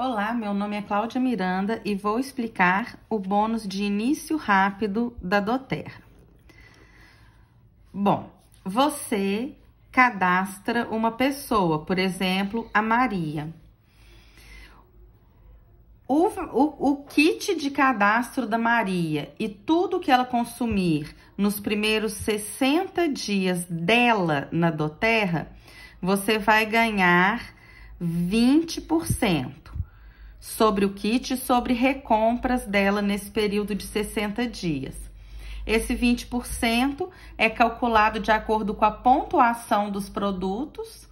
Olá, meu nome é Cláudia Miranda e vou explicar o bônus de início rápido da Doterra. Bom, você cadastra uma pessoa, por exemplo, a Maria. O, o, o, kit de cadastro da Maria e tudo que ela consumir nos primeiros 60 dias dela na Doterra, você vai ganhar 20% sobre o kit e sobre recompras dela nesse período de 60 dias. Esse 20% é calculado de acordo com a pontuação dos produtos.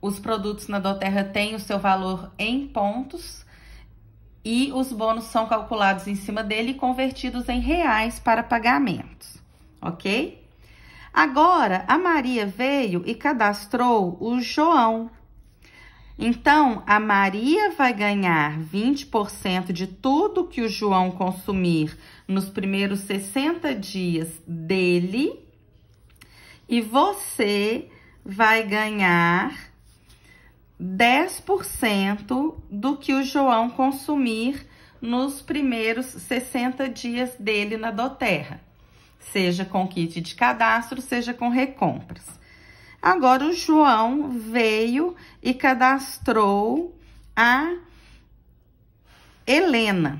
Os produtos na Doterra têm o seu valor em pontos e os bônus são calculados em cima dele e convertidos em reais para pagamentos, ok? Agora, a Maria veio e cadastrou o João, então, a Maria vai ganhar 20% de tudo que o João consumir nos primeiros 60 dias dele, e você vai ganhar 10% do que o João consumir nos primeiros 60 dias dele na Doterra, seja com kit de cadastro, seja com recompras. Agora, o João veio e cadastrou a Helena.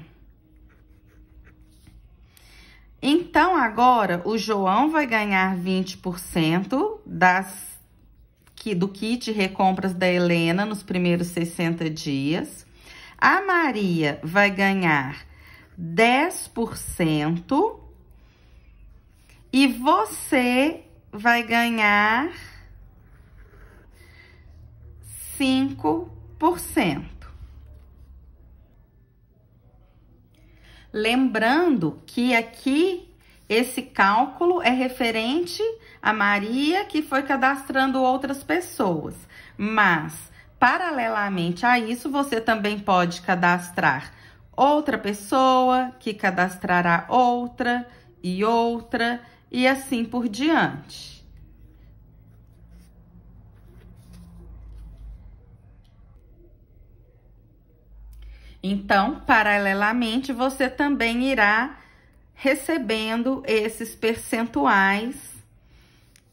Então, agora, o João vai ganhar 20% das, que, do kit recompras da Helena nos primeiros 60 dias. A Maria vai ganhar 10%. E você vai ganhar 5%. Lembrando que aqui esse cálculo é referente a Maria que foi cadastrando outras pessoas, mas paralelamente a isso você também pode cadastrar outra pessoa que cadastrará outra e outra e assim por diante. Então, paralelamente, você também irá recebendo esses percentuais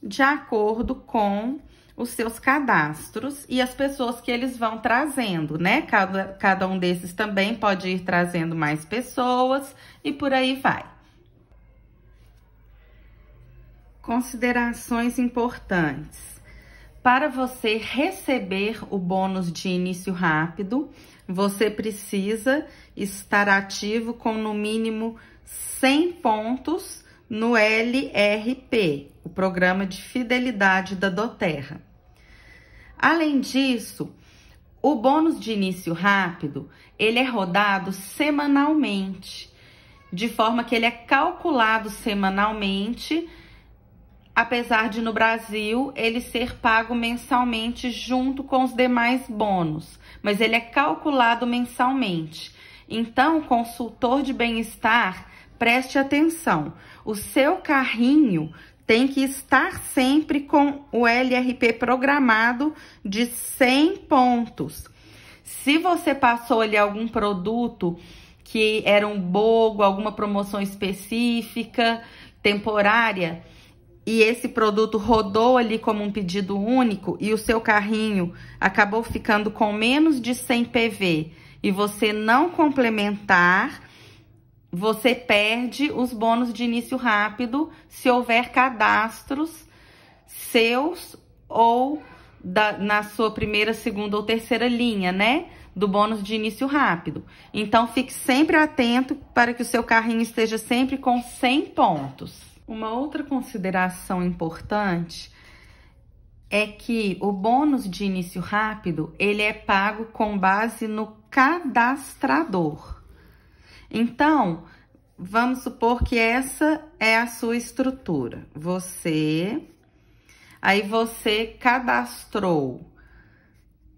de acordo com os seus cadastros e as pessoas que eles vão trazendo, né? Cada, cada um desses também pode ir trazendo mais pessoas e por aí vai. Considerações importantes. Para você receber o bônus de início rápido, você precisa estar ativo com no mínimo 100 pontos no LRP, o Programa de Fidelidade da Doterra. Além disso, o bônus de início rápido, ele é rodado semanalmente, de forma que ele é calculado semanalmente apesar de no Brasil ele ser pago mensalmente junto com os demais bônus, mas ele é calculado mensalmente. Então, consultor de bem-estar, preste atenção. O seu carrinho tem que estar sempre com o LRP programado de 100 pontos. Se você passou ali algum produto que era um bogo, alguma promoção específica, temporária, e esse produto rodou ali como um pedido único e o seu carrinho acabou ficando com menos de 100 PV e você não complementar, você perde os bônus de início rápido se houver cadastros seus ou da, na sua primeira, segunda ou terceira linha, né? Do bônus de início rápido. Então, fique sempre atento para que o seu carrinho esteja sempre com 100 pontos. Uma outra consideração importante é que o bônus de início rápido, ele é pago com base no cadastrador. Então, vamos supor que essa é a sua estrutura. Você, aí você cadastrou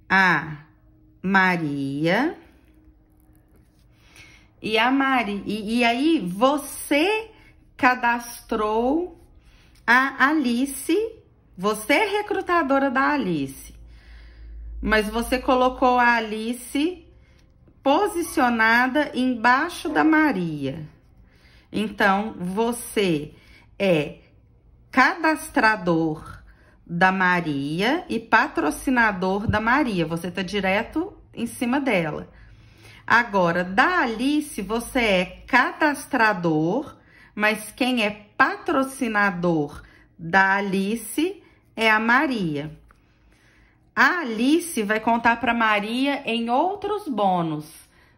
a Maria, e a Mari, e, e aí você cadastrou a Alice. Você é recrutadora da Alice, mas você colocou a Alice posicionada embaixo da Maria. Então, você é cadastrador da Maria e patrocinador da Maria. Você está direto em cima dela. Agora, da Alice, você é cadastrador mas quem é patrocinador da Alice é a Maria. A Alice vai contar para Maria em outros bônus,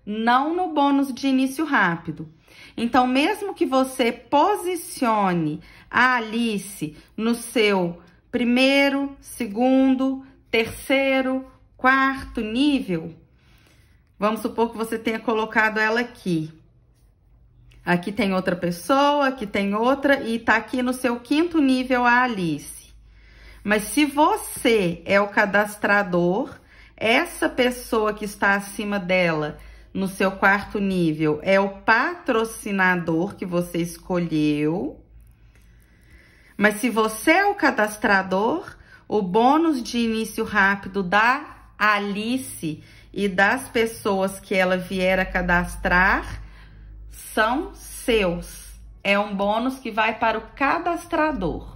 não no bônus de início rápido. Então, mesmo que você posicione a Alice no seu primeiro, segundo, terceiro, quarto nível, vamos supor que você tenha colocado ela aqui. Aqui tem outra pessoa, aqui tem outra e tá aqui no seu quinto nível a Alice. Mas se você é o cadastrador, essa pessoa que está acima dela no seu quarto nível é o patrocinador que você escolheu. Mas se você é o cadastrador, o bônus de início rápido da Alice e das pessoas que ela vier a cadastrar são seus. É um bônus que vai para o cadastrador.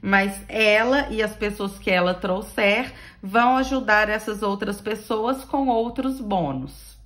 Mas ela e as pessoas que ela trouxer vão ajudar essas outras pessoas com outros bônus.